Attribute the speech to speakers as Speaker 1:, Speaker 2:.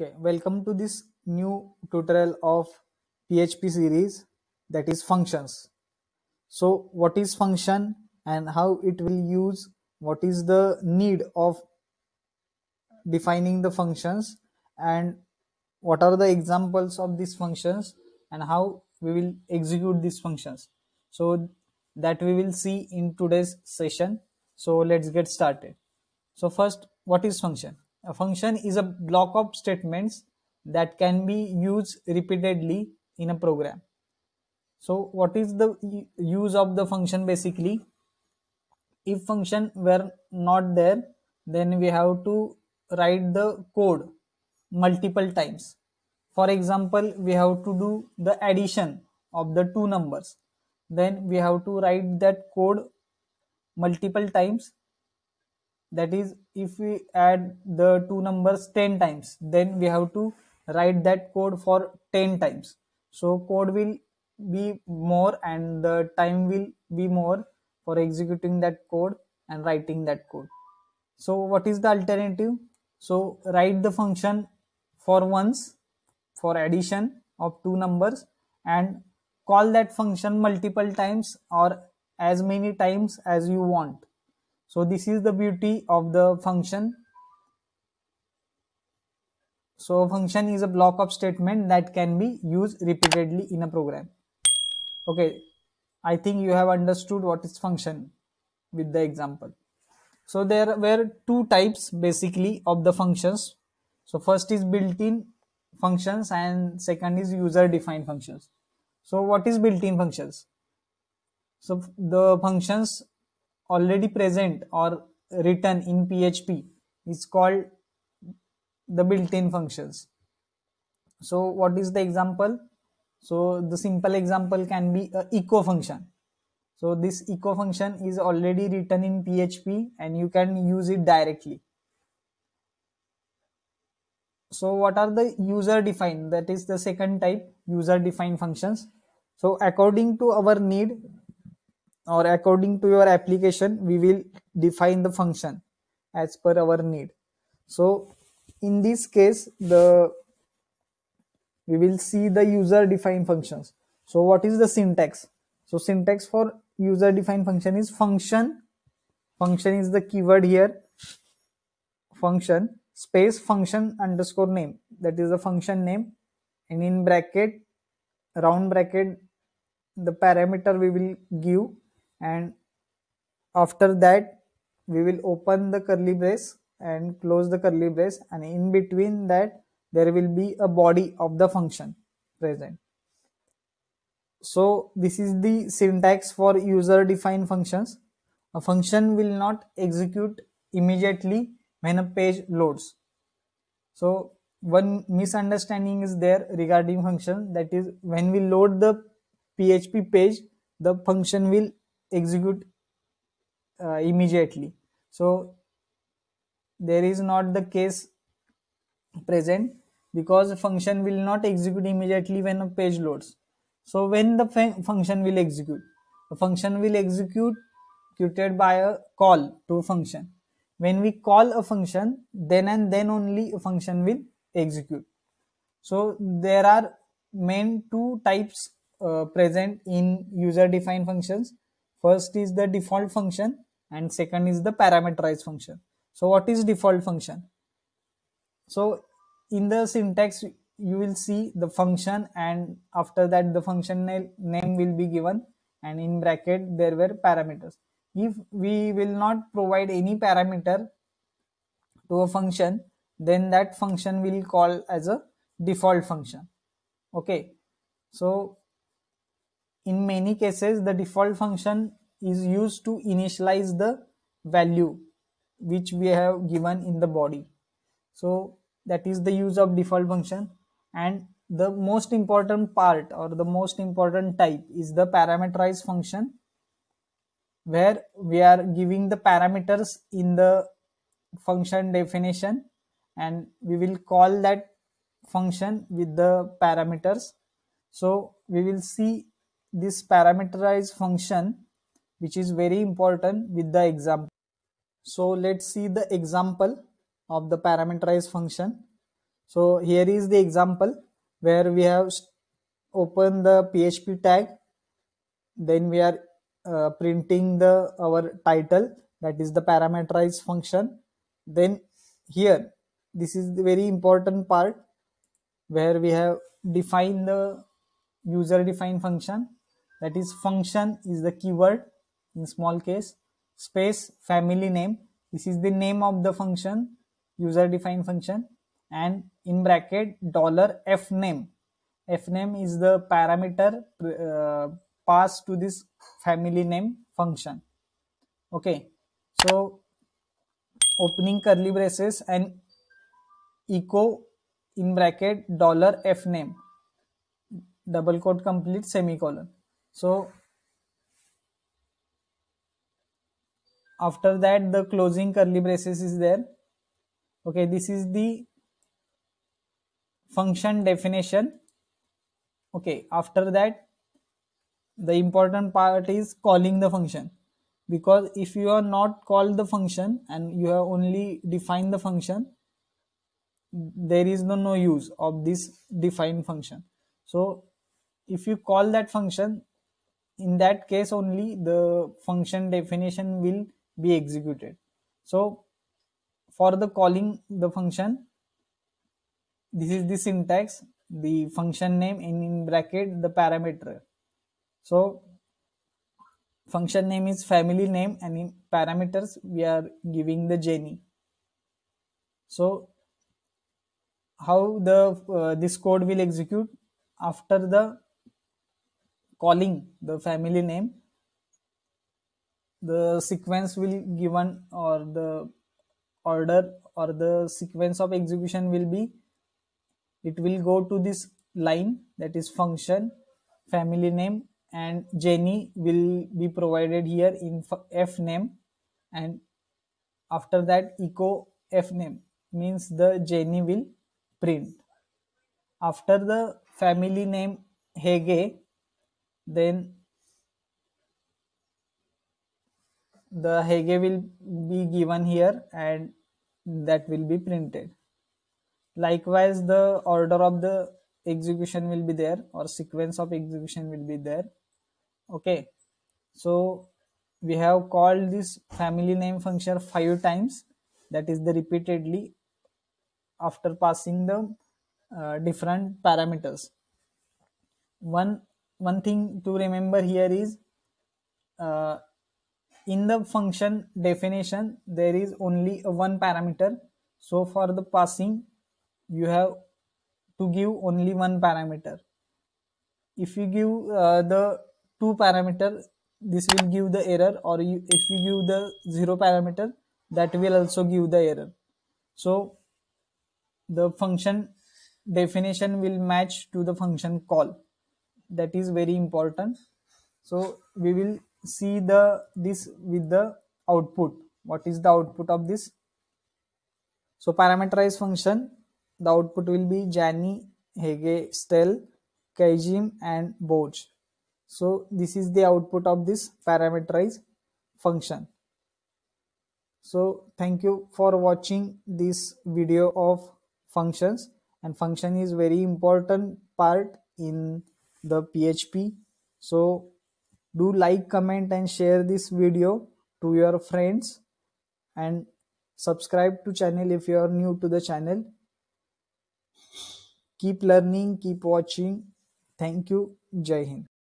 Speaker 1: Okay, welcome to this new tutorial of PHP series that is functions. So what is function and how it will use, what is the need of defining the functions and what are the examples of these functions and how we will execute these functions. So that we will see in today's session. So let's get started. So first, what is function? A function is a block of statements that can be used repeatedly in a program. So what is the use of the function basically? If function were not there, then we have to write the code multiple times. For example, we have to do the addition of the two numbers. Then we have to write that code multiple times that is if we add the two numbers 10 times then we have to write that code for 10 times so code will be more and the time will be more for executing that code and writing that code so what is the alternative so write the function for once for addition of two numbers and call that function multiple times or as many times as you want so this is the beauty of the function so function is a block of statement that can be used repeatedly in a program okay i think you have understood what is function with the example so there were two types basically of the functions so first is built-in functions and second is user defined functions so what is built-in functions so the functions already present or written in PHP is called the built-in functions. So what is the example? So the simple example can be a echo function. So this echo function is already written in PHP and you can use it directly. So what are the user defined? That is the second type user defined functions. So according to our need, or according to your application we will define the function as per our need so in this case the we will see the user defined functions so what is the syntax so syntax for user defined function is function function is the keyword here function space function underscore name that is the function name and in bracket round bracket the parameter we will give and after that we will open the curly brace and close the curly brace and in between that there will be a body of the function present so this is the syntax for user defined functions a function will not execute immediately when a page loads so one misunderstanding is there regarding function that is when we load the php page the function will execute uh, immediately so there is not the case present because function will not execute immediately when a page loads so when the function will execute function will execute executed by a call to a function when we call a function then and then only a function will execute so there are main two types uh, present in user defined functions First is the default function and second is the parameterized function. So what is default function? So in the syntax, you will see the function and after that the function name will be given and in bracket there were parameters. If we will not provide any parameter to a function, then that function will call as a default function. Okay. So in many cases, the default function is used to initialize the value which we have given in the body. So that is the use of default function and the most important part or the most important type is the parameterized function where we are giving the parameters in the function definition and we will call that function with the parameters so we will see this parameterized function which is very important with the example. So let's see the example of the parameterized function. So here is the example where we have opened the PHP tag. Then we are uh, printing the our title that is the parameterized function. Then here this is the very important part where we have defined the user defined function that is function is the keyword in small case space family name this is the name of the function user defined function and in bracket dollar f name f name is the parameter uh, passed to this family name function okay so opening curly braces and echo in bracket dollar f name double quote complete semicolon so after that the closing curly braces is there okay this is the function definition okay after that the important part is calling the function because if you are not called the function and you have only defined the function there is no no use of this defined function so if you call that function in that case only the function definition will be executed so for the calling the function this is the syntax the function name in bracket the parameter so function name is family name and in parameters we are giving the jenny so how the uh, this code will execute after the calling the family name the sequence will given or the order or the sequence of execution will be it will go to this line that is function family name and jenny will be provided here in f name and after that echo f name means the jenny will print after the family name hege then the Hege will be given here and that will be printed. Likewise, the order of the execution will be there or sequence of execution will be there. Okay, so we have called this family name function five times that is the repeatedly after passing the uh, different parameters. One one thing to remember here is uh, in the function definition there is only one parameter so for the passing you have to give only one parameter if you give uh, the two parameter this will give the error or you, if you give the zero parameter that will also give the error so the function definition will match to the function call that is very important so we will see the this with the output what is the output of this so parameterize function the output will be Jani, Hege, Stel, Kajim and Boj. So this is the output of this parameterize function. So thank you for watching this video of functions and function is very important part in the php so do like comment and share this video to your friends and subscribe to channel if you are new to the channel keep learning keep watching thank you jai hind